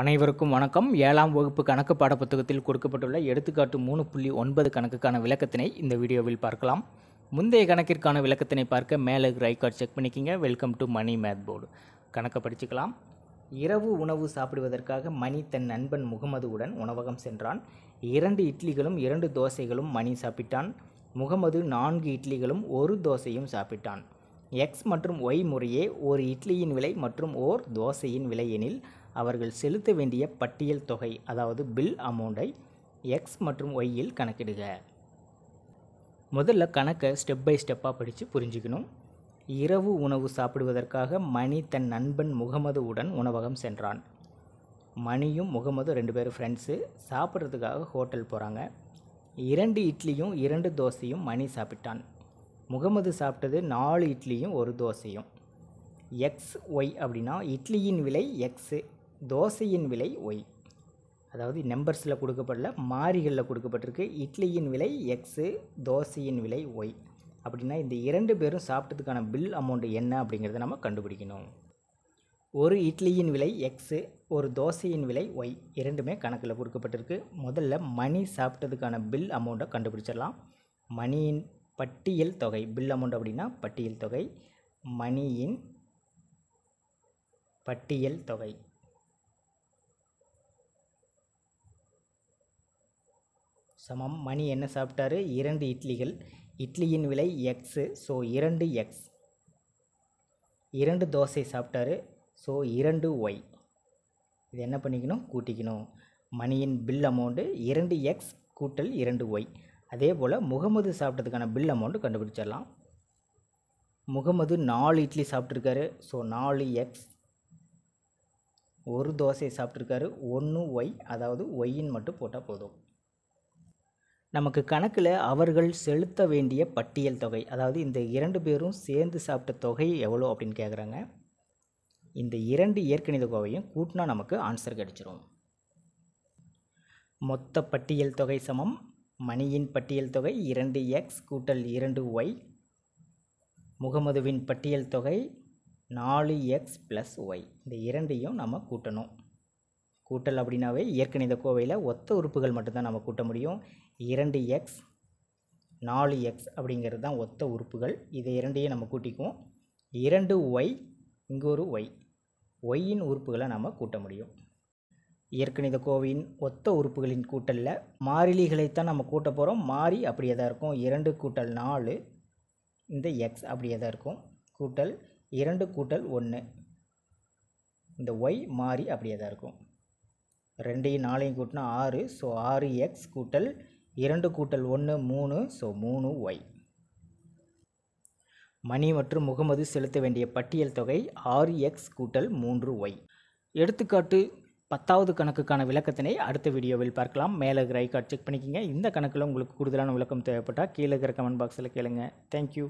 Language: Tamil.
அனைவருக்கும் வணக்கம் ஏழாம் வகுப்பு கணக்கு பாட புத்தகத்தில் கொடுக்கப்பட்டுள்ள எடுத்துக்காட்டு மூணு புள்ளி ஒன்பது கணக்குக்கான விளக்கத்தினை இந்த வீடியோவில் பார்க்கலாம் முந்தைய கணக்கிற்கான விளக்கத்தினை பார்க்க மேலே ரைகார்ட் செக் பண்ணிக்கிங்க welcome to Mani math board கணக்கை படிச்சுக்கலாம் இரவு உணவு சாப்பிடுவதற்காக மணி தன் நண்பன் முகமதுவுடன் உணவகம் சென்றான் இரண்டு இட்லிகளும் இரண்டு தோசைகளும் மணி சாப்பிட்டான் முகமது நான்கு இட்லிகளும் ஒரு தோசையும் சாப்பிட்டான் எக்ஸ் மற்றும் ஒய் முறையே ஒரு இட்லியின் விலை மற்றும் ஓர் தோசையின் விலை எனில் அவர்கள் செலுத்த வேண்டிய பட்டியல் தொகை அதாவது பில் அமௌண்ட்டை எக்ஸ் மற்றும் ஒய்யில் கணக்கிடுக முதல்ல கணக்கை ஸ்டெப் பை ஸ்டெப்பாக படித்து புரிஞ்சுக்கணும் இரவு உணவு சாப்பிடுவதற்காக மணி தன் நண்பன் முகமது உடன் உணவகம் சென்றான் மணியும் முகமது ரெண்டு பேரும் ஃப்ரெண்ட்ஸு சாப்பிட்றதுக்காக ஹோட்டல் போகிறாங்க இரண்டு இட்லியும் இரண்டு தோசையும் மணி சாப்பிட்டான் முகமது சாப்பிட்டது நாலு இட்லியும் ஒரு தோசையும் எக்ஸ் ஒய் அப்படின்னா இட்லியின் விலை எக்ஸு தோசையின் விலை ஒய் அதாவது நம்பர்ஸில் கொடுக்கப்படல மாறிகளில் கொடுக்கப்பட்டிருக்கு இட்லியின் விலை எக்ஸு தோசையின் விலை ஒய் அப்படின்னா இந்த இரண்டு பேரும் சாப்பிட்டதுக்கான பில் அமௌண்ட் என்ன அப்படிங்கிறத நம்ம கண்டுபிடிக்கணும் ஒரு இட்லியின் விலை எக்ஸு ஒரு தோசையின் விலை ஒய் இரண்டுமே கணக்கில் கொடுக்கப்பட்டிருக்கு முதல்ல மணி சாப்பிட்டதுக்கான பில் அமௌண்ட்டை கண்டுபிடிச்சிடலாம் மணியின் பட்டியல் தொகை பில் அமௌண்ட் அப்படின்னா பட்டியல் தொகை மணியின் பட்டியல் தொகை சமம் மணி என்ன சாப்பிட்டாரு இரண்டு இட்லிகள் இட்லியின் விலை எக்ஸு ஸோ இரண்டு எக்ஸ் இரண்டு தோசை சாப்பிட்டாரு ஸோ இரண்டு ஒய் இது என்ன பண்ணிக்கணும் கூட்டிக்கணும் மணியின் பில் அமௌண்ட்டு இரண்டு எக்ஸ் கூட்டல் இரண்டு ஒய் அதே போல் முகமது சாப்பிட்டதுக்கான பில் அமௌண்ட்டு கண்டுபிடிச்சிடலாம் முகமது நாலு இட்லி சாப்பிட்ருக்காரு ஸோ நாலு எக்ஸ் ஒரு தோசை சாப்பிட்ருக்காரு ஒன்று ஒய் அதாவது ஒய்யின் மட்டும் போட்டால் போதும் நமக்கு கணக்கில் அவர்கள் செலுத்த வேண்டிய பட்டியல் தொகை அதாவது இந்த இரண்டு பேரும் சேர்ந்து சாப்பிட்ட தொகை எவ்வளோ அப்படின்னு கேட்குறாங்க இந்த இரண்டு இயற்கணித கோவையும் கூட்டினா நமக்கு ஆன்சர் கிடச்சிரும் மொத்த பட்டியல் தொகை சமம் மணியின் பட்டியல் தொகை இரண்டு எக்ஸ் கூட்டல் இரண்டு ஒய் முகமதுவின் பட்டியல் தொகை நாலு எக்ஸ் ப்ளஸ் ஒய் இந்த இரண்டையும் நம்ம கூட்டணும் கூட்டல் அப்படின்னாவே ஏற்கனவே கோவையில் ஒத்த உறுப்புகள் மட்டும்தான் நம்ம கூட்ட முடியும் இரண்டு எக்ஸ் நாலு எக்ஸ் அப்படிங்கிறது தான் ஒத்த உறுப்புகள் இதை இரண்டையும் நம்ம கூட்டிக்குவோம் இரண்டு ஒய் இங்கே ஒரு ஒய் ஒய்யின் உறுப்புகளை நம்ம கூட்ட முடியும் இயற்கணித கோவையின் ஒத்த உறுப்புகளின் கூட்டலில் மாறிலிகளைத்தான் நம்ம கூட்ட போகிறோம் மாறி அப்படியே தான் இருக்கும் இரண்டு கூட்டல் நாலு இந்த எக்ஸ் அப்படியே தான் இருக்கும் கூட்டல் இரண்டு கூட்டல் ஒன்று இந்த ஒய் மாறி அப்படியே தான் இருக்கும் ரெண்டையும் நாலையும் கூட்டினா ஆறு ஸோ ஆறு எக்ஸ் கூட்டல் இரண்டு கூட்டல் ஒன்று மூணு ஸோ மூணு ஒய் மணி மற்றும் முகமது செலுத்த வேண்டிய பட்டியல் தொகை ஆறு எக்ஸ் கூட்டல் மூன்று ஒய் எடுத்துக்காட்டு பத்தாவது கணக்குக்கான விளக்கத்தினை அடுத்த வீடியோவில் பார்க்கலாம் மேலே ரைகார்ட் செக் பண்ணிக்கோங்க இந்த கணக்கில் உங்களுக்கு கூடுதலான விளக்கம் தேவைப்பட்டால் கீழே இருக்கிற கமெண்ட் பாக்ஸில் கேளுங்க தேங்க்யூ